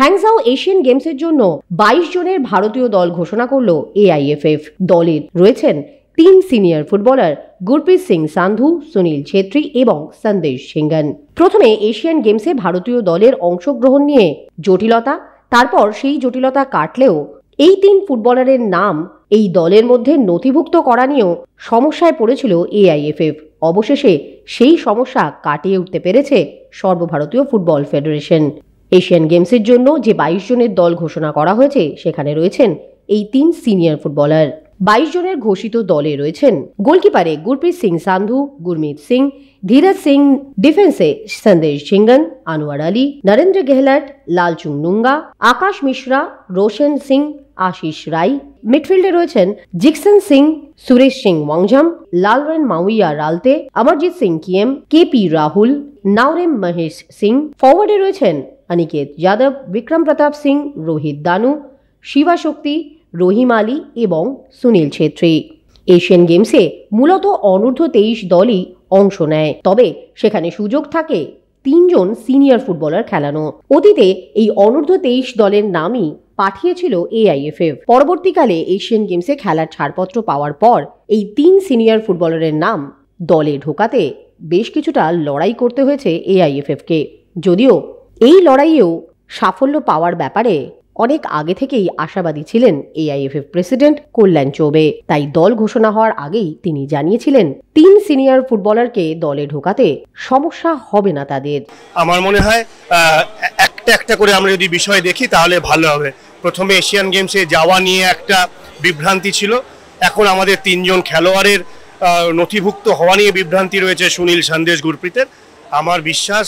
হ্যাংজাও Asian গেমসের জন্য বাইশ জনের ভারতীয় দল ঘোষণা করল এআইএফএফ দলে রয়েছেন তিন সিনিয়র ফুটবলার গুরপ্রীত সিং সান্ধু সুনীল ছেত্রী এবং সন্দেশ সিংগান প্রথমে এশিয়ান গেমসে ভারতীয় দলের অংশগ্রহণ নিয়ে জটিলতা তারপর সেই জটিলতা কাটলেও এই তিন ফুটবলারের নাম এই দলের মধ্যে নথিভুক্ত করা নিয়েও সমস্যায় পড়েছিল এআইএফএফ অবশেষে সেই সমস্যা কাটিয়ে উঠতে পেরেছে সর্বভারতীয় ফুটবল ফেডারেশন এশিয়ান গেমসের জন্য যে বাইশ জনের দল ঘোষণা করা হয়েছে সেখানে রয়েছেন এই তিন সিনিয়র ফুটবলার বাইশ জনের ঘোষিত দলে রয়েছেন গোলকিপারে গুরপ্রীত সিং সান্ধু গুরমিত সিং ধীরাজ সিং ডিফেন্সে সন্দেশ সিংগন আনোয়ার আলী নরেন্দ্র গেহলট লালচুং নুঙ্গা আকাশ মিশ্রা রোশন সিং আশিস রাই মিডফিল্ডে রয়েছেন Jeakson Singh Suresh Singh Wangjam Lalengmawia Ralte Amarjit Singh Kiyam K P Rahul Naorem Mahesh Singh ফরওয়ার্ডে রয়েছেন অনিকেত যাদব বিক্রম প্রতাপ সিং রোহিত দানু শিবা শক্তি রহিম আলী এবং সুনীল ছেত্রী এশিয়ান গেমসে মূলত অনূর্ধ্ব তেইশ দলই অংশ নেয় তবে সেখানে সুযোগ থাকে তিনজন সিনিয়র ফুটবলার খেলানো অতীতে এই অনূর্ধ্ব তেইশ দলের নামই পাঠিয়েছিল এআইএফএফ পরবর্তীকালে এশিয়ান গেমসে খেলার ছাড়পত্র পাওয়ার পর এই তিন সিনিয়র ফুটবলারের নাম দলে ঢোকাতে বেশ কিছুটা লড়াই করতে হয়েছে এআইএফএফকে যদিও এই লড়াইয়েও সাফল্য পাওয়ার ব্যাপারে অনেক আগে থেকেই আশাবাদী ছিলেন এআইএফএফ প্রেসিডেন্ট কল্যাণ চৌবে তাই দল ঘোষণা হওয়ার আগেই তিনি জানিয়েছিলেন তিন সিনিয়র ফুটবলারকে দলে ঢোকাতে সমস্যা হবে না তাদের আমার মনে হয় একটা একটা করে আমরা যদি বিষয় দেখি তাহলে ভালো হবে প্রথমে এশিয়ান গেমসে যাওয়া নিয়ে একটা বিভ্রান্তি ছিল এখন আমাদের তিনজন খেলোয়াড়ের নথিভুক্ত হওয়া নিয়ে বিভ্রান্তি রয়েছে সুনীল সন্দেশ গুরপ্রীতের আমার বিশ্বাস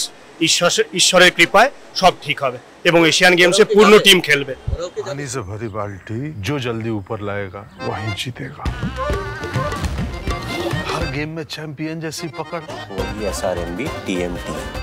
ঈশ্বর ঈশ্বরের কৃপায় সব ঠিক হবে এবং এশিয়ান গেমসে পূর্ণ টিম খেলবে পানি ভরি বাল্টি जो जल्दी ऊपर लाएगा वही जीतेगा हर गेम में चैंपियन जैसी पकड़